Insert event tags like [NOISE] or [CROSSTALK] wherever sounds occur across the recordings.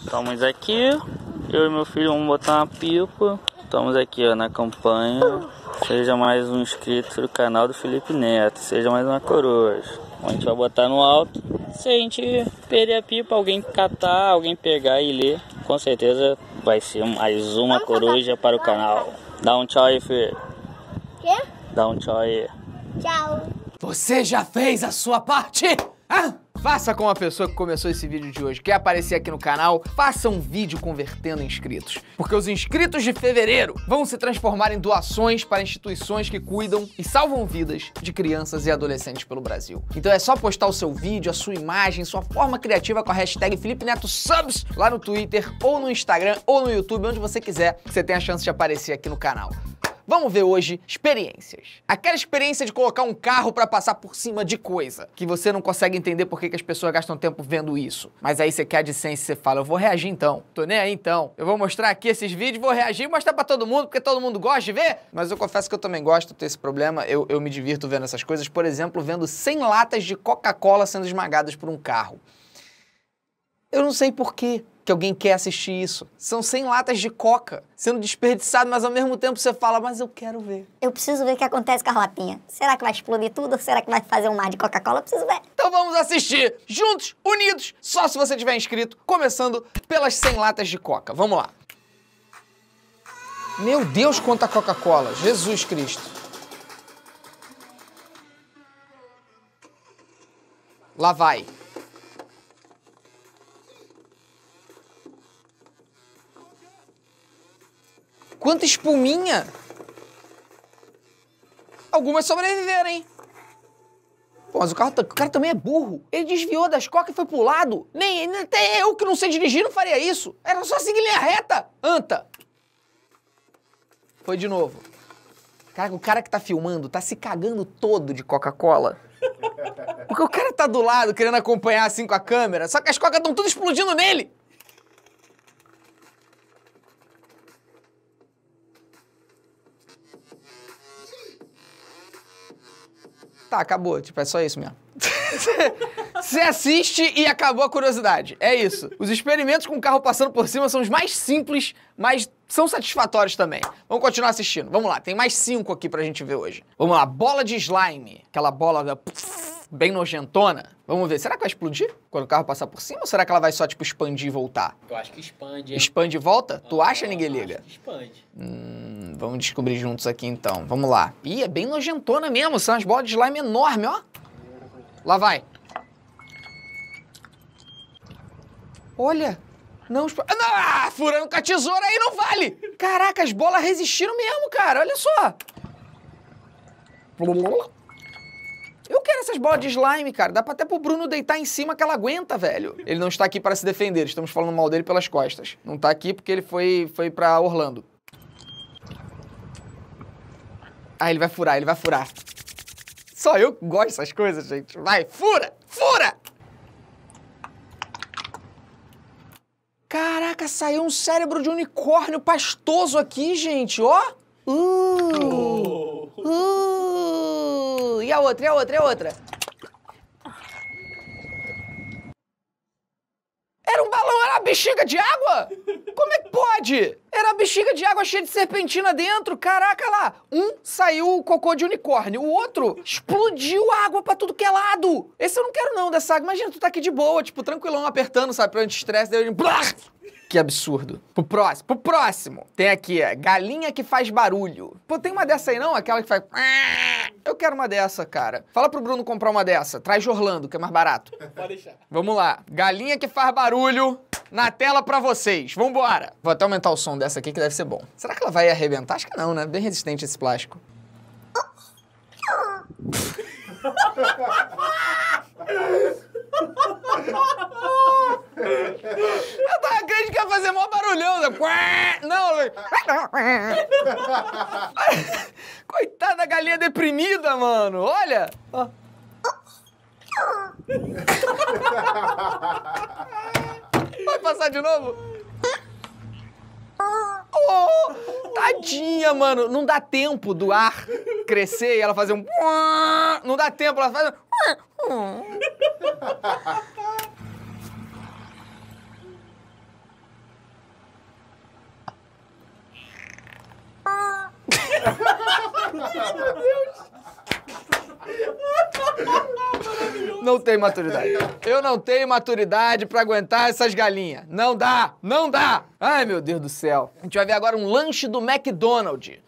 Estamos aqui, eu e meu filho vamos botar uma pipa. Estamos aqui ó, na campanha. Seja mais um inscrito do canal do Felipe Neto. Seja mais uma coroa. A gente vai botar no alto. Se a gente perder a pipa, alguém catar, alguém pegar e ler, com certeza vai ser mais uma coruja para o canal. Dá um tchau aí, filho. Quê? Dá um tchau aí. Tchau. Você já fez a sua parte? Hã? Faça como a pessoa que começou esse vídeo de hoje. Quer aparecer aqui no canal? Faça um vídeo convertendo inscritos. Porque os inscritos de fevereiro vão se transformar em doações para instituições que cuidam e salvam vidas de crianças e adolescentes pelo Brasil. Então é só postar o seu vídeo, a sua imagem, sua forma criativa com a hashtag Felipe Neto Subs lá no Twitter, ou no Instagram, ou no YouTube, onde você quiser, que você tem a chance de aparecer aqui no canal. Vamos ver hoje experiências. Aquela experiência de colocar um carro para passar por cima de coisa, que você não consegue entender por que, que as pessoas gastam tempo vendo isso. Mas aí você quer a AdSense e você fala, eu vou reagir então. Tô nem aí então. Eu vou mostrar aqui esses vídeos, vou reagir e mostrar pra todo mundo, porque todo mundo gosta de ver. Mas eu confesso que eu também gosto esse problema, eu, eu me divirto vendo essas coisas. Por exemplo, vendo 100 latas de Coca-Cola sendo esmagadas por um carro. Eu não sei por que alguém quer assistir isso. São 100 latas de coca sendo desperdiçado, mas ao mesmo tempo você fala, mas eu quero ver. Eu preciso ver o que acontece com a latinha. Será que vai explodir tudo? Será que vai fazer um mar de Coca-Cola? Preciso ver. Então vamos assistir, juntos, unidos, só se você tiver inscrito, começando pelas 100 latas de coca. Vamos lá. Meu Deus, quanta Coca-Cola. Jesus Cristo. Lá vai. Quanta espuminha! Algumas sobreviveram, hein? Pô, mas o, carro, o cara também é burro. Ele desviou das cocas e foi pro lado. Nem, até eu que não sei dirigir não faria isso. Era só seguir linha reta. Anta. Foi de novo. Caraca, o cara que tá filmando tá se cagando todo de Coca-Cola. Porque o cara tá do lado querendo acompanhar assim com a câmera, só que as cocas estão tudo explodindo nele. tá, acabou. Tipo, é só isso mesmo. [LAUGHS] Você assiste e acabou a curiosidade. É isso. Os experimentos com o carro passando por cima são os mais simples, mas são satisfatórios também. Vamos continuar assistindo. Vamos lá, tem mais cinco aqui pra gente ver hoje. Vamos lá, bola de slime. Aquela bola da bem nojentona. Vamos ver, será que vai explodir quando o carro passar por cima? Ou será que ela vai só, tipo, expandir e voltar? Eu acho que expande, hein? Expande e volta? Ah, tu acha, ninguém liga? expande. Hum, vamos descobrir juntos aqui, então. Vamos lá. Ih, é bem nojentona mesmo. São as bolas de slime enorme, ó. Lá vai. Olha, ah, não, ah, furando com a tesoura aí não vale! Caraca, as bolas resistiram mesmo, cara, olha só! Eu quero essas bolas de slime, cara. Dá pra até pro Bruno deitar em cima que ela aguenta, velho. Ele não está aqui para se defender, estamos falando mal dele pelas costas. Não tá aqui porque ele foi, foi pra Orlando. Ah, ele vai furar, ele vai furar. Só eu gosto dessas coisas, gente. Vai, fura! Fura! Caraca, saiu um cérebro de unicórnio pastoso aqui, gente, ó. Uh, oh. uh. E a outra, e a outra, e a outra. Era um balão, era uma bexiga de água? Como é que pode? Era uma bexiga de água cheia de serpentina dentro. Caraca lá, um saiu o cocô de unicórnio, o outro explodiu água pra tudo que é lado. Esse eu não quero não, dessa água. Imagina, tu tá aqui de boa, tipo, tranquilão, apertando, sabe, pra anti-estresse, daí eu... Que absurdo. Pro próximo. Pro próximo. Tem aqui, ó, é, galinha que faz barulho. Pô, tem uma dessa aí não? Aquela que faz... Ah, eu quero uma dessa, cara. Fala pro Bruno comprar uma dessa. Traz de Orlando, que é mais barato. Pode deixar. Vamos lá. Galinha que faz barulho na tela pra vocês. Vambora. Vou até aumentar o som dessa aqui, que deve ser bom. Será que ela vai arrebentar? Acho que não, né? Bem resistente esse plástico. [LAUGHS] ia tá fazer mó barulhão. Né? Não, [LAUGHS] Coitada galinha deprimida, mano. Olha. [LAUGHS] Vai passar de novo? Oh, tadinha, mano. Não dá tempo do ar crescer e ela fazer um. Não dá tempo, ela faz. Meu Deus! Não tem maturidade. Eu não tenho maturidade para aguentar essas galinhas. Não dá, não dá. Ai, meu Deus do céu. A gente vai ver agora um lanche do McDonald's.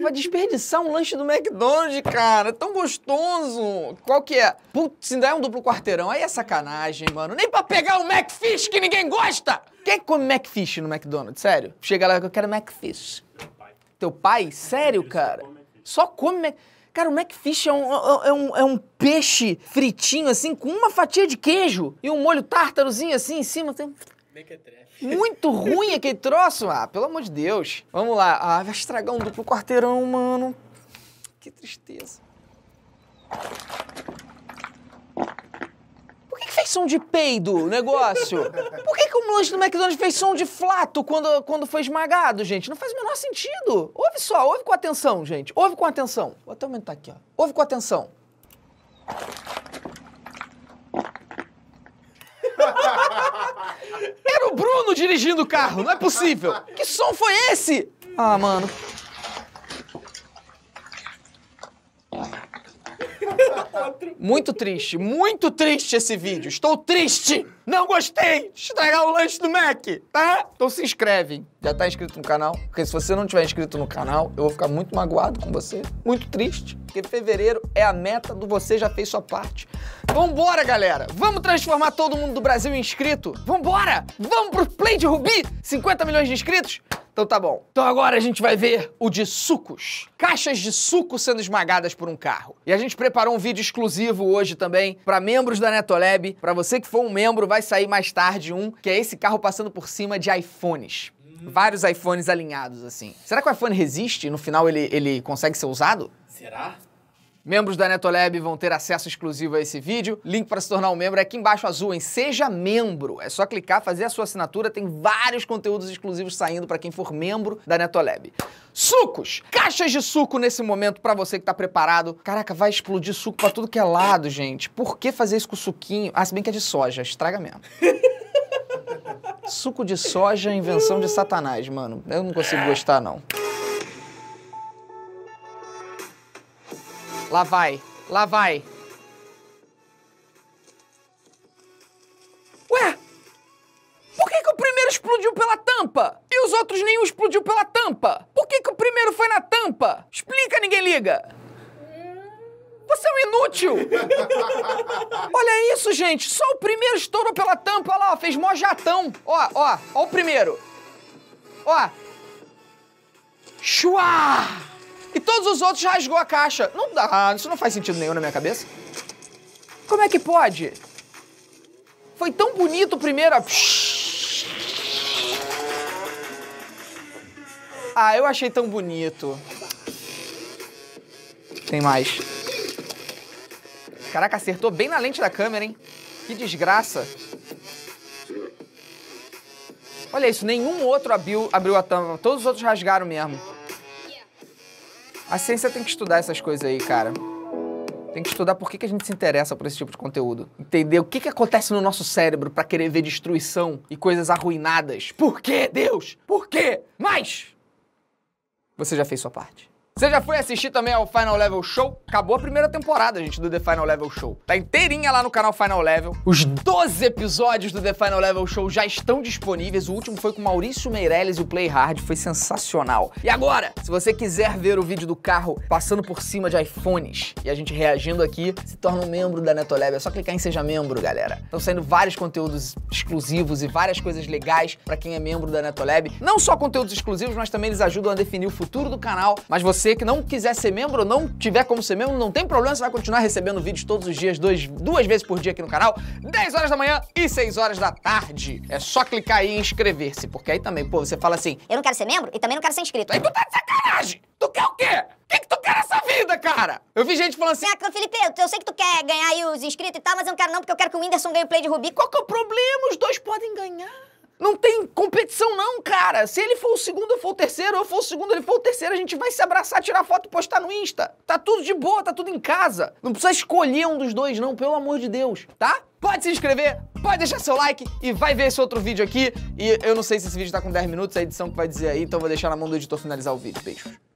Vai desperdiçar um lanche do McDonald's, cara. É tão gostoso. Qual que é? Putz, ainda é um duplo quarteirão. Aí é sacanagem, mano. Nem pra pegar o McFish que ninguém gosta. Quem é come McFish no McDonald's? Sério? Chega lá e eu quero McFish. Teu pai? É, Sério, cara? Só come. Mac... Cara, o McFish é um, é, é, é, um, é um peixe fritinho, assim, com uma fatia de queijo e um molho tártarozinho, assim, em cima. Tem... Assim. Muito ruim [LAUGHS] aquele troço, ah, pelo amor de Deus. Vamos lá. Ah, vai estragar um duplo quarteirão, mano. Que tristeza fez som de peido o negócio? Por que, que um lanche do McDonald's fez som de flato quando, quando foi esmagado, gente? Não faz o menor sentido. Ouve só, ouve com atenção, gente. Ouve com atenção. Vou até aumentar aqui, ó. Ouve com atenção. [LAUGHS] Era o Bruno dirigindo o carro, não é possível. Que som foi esse? Ah, mano, Muito triste, muito triste esse vídeo. Estou triste! Não gostei! Estragar o lanche do Mac, tá? Então se inscreve. Já tá inscrito no canal? Porque se você não tiver inscrito no canal, eu vou ficar muito magoado com você, muito triste. Porque fevereiro é a meta do Você Já Fez Sua Parte. Vambora, galera! Vamos transformar todo mundo do Brasil em inscrito? Vambora! Vamos pro Play de Rubi! 50 milhões de inscritos? Então tá bom. Então agora a gente vai ver o de sucos. Caixas de suco sendo esmagadas por um carro. E a gente preparou um vídeo exclusivo hoje também para membros da Netolab. Para você que for um membro, vai sair mais tarde um, que é esse carro passando por cima de iPhones. Vários iPhones alinhados assim. Será que o iPhone resiste? No final ele, ele consegue ser usado? Será? Membros da Netolab vão ter acesso exclusivo a esse vídeo. Link para se tornar um membro é aqui embaixo azul, em Seja Membro. É só clicar, fazer a sua assinatura. Tem vários conteúdos exclusivos saindo para quem for membro da Netolab. Sucos! Caixas de suco nesse momento para você que está preparado. Caraca, vai explodir suco para tudo que é lado, gente. Por que fazer isso com suquinho? Ah, se bem que é de soja, estraga mesmo. [LAUGHS] Suco de soja, é invenção de Satanás, mano. Eu não consigo gostar, não. Lá vai, lá vai. Ué, por que, que o primeiro explodiu pela tampa? E os outros nenhum explodiu pela tampa? Por que, que o primeiro foi na tampa? Explica, ninguém liga. Você é um inútil! [LAUGHS] Olha isso, gente! Só o primeiro estourou pela tampa, olha lá, fez mó jatão. Ó, ó, ó o primeiro. Ó. Chua! E todos os outros rasgou a caixa. Não dá, isso não faz sentido nenhum na minha cabeça. Como é que pode? Foi tão bonito o primeiro. Ah, eu achei tão bonito. Tem mais. Caraca, acertou bem na lente da câmera, hein? Que desgraça. Olha isso, nenhum outro abriu, abriu a tampa. Todos os outros rasgaram mesmo. A ciência tem que estudar essas coisas aí, cara. Tem que estudar por que, que a gente se interessa por esse tipo de conteúdo. Entender o que, que acontece no nosso cérebro para querer ver destruição e coisas arruinadas. Por quê, Deus? Por quê? Mas você já fez sua parte. Você já foi assistir também ao Final Level Show? Acabou a primeira temporada, gente, do The Final Level Show. Tá inteirinha lá no canal Final Level. Os 12 episódios do The Final Level Show já estão disponíveis. O último foi com Maurício Meirelles e o Play Hard, foi sensacional. E agora, se você quiser ver o vídeo do carro passando por cima de iPhones e a gente reagindo aqui, se torna um membro da Netolab. É só clicar em Seja Membro, galera. Estão saindo vários conteúdos exclusivos e várias coisas legais para quem é membro da Netolab. Não só conteúdos exclusivos, mas também eles ajudam a definir o futuro do canal. Mas você que não quiser ser membro, não tiver como ser membro, não tem problema, você vai continuar recebendo vídeos todos os dias, dois, duas vezes por dia aqui no canal, 10 horas da manhã e 6 horas da tarde. É só clicar aí e inscrever-se, porque aí também, pô, você fala assim, eu não quero ser membro e também não quero ser inscrito. Aí tu tá de sacanagem! Tu quer o quê? O que, que tu quer nessa vida, cara? Eu vi gente falando assim... Ah, Felipe, eu sei que tu quer ganhar aí os inscritos e tal, mas eu não quero não, porque eu quero que o Whindersson ganhe o play de Rubi. Qual que é o problema? Os dois podem ganhar. Não tem competição, não, cara. Se ele for o segundo, eu for o terceiro, eu for o segundo, ele for o terceiro, a gente vai se abraçar, tirar foto e postar no Insta. Tá tudo de boa, tá tudo em casa. Não precisa escolher um dos dois, não, pelo amor de Deus, tá? Pode se inscrever, pode deixar seu like e vai ver esse outro vídeo aqui. E eu não sei se esse vídeo tá com 10 minutos, a edição que vai dizer aí, então vou deixar na mão do editor finalizar o vídeo. Beijos.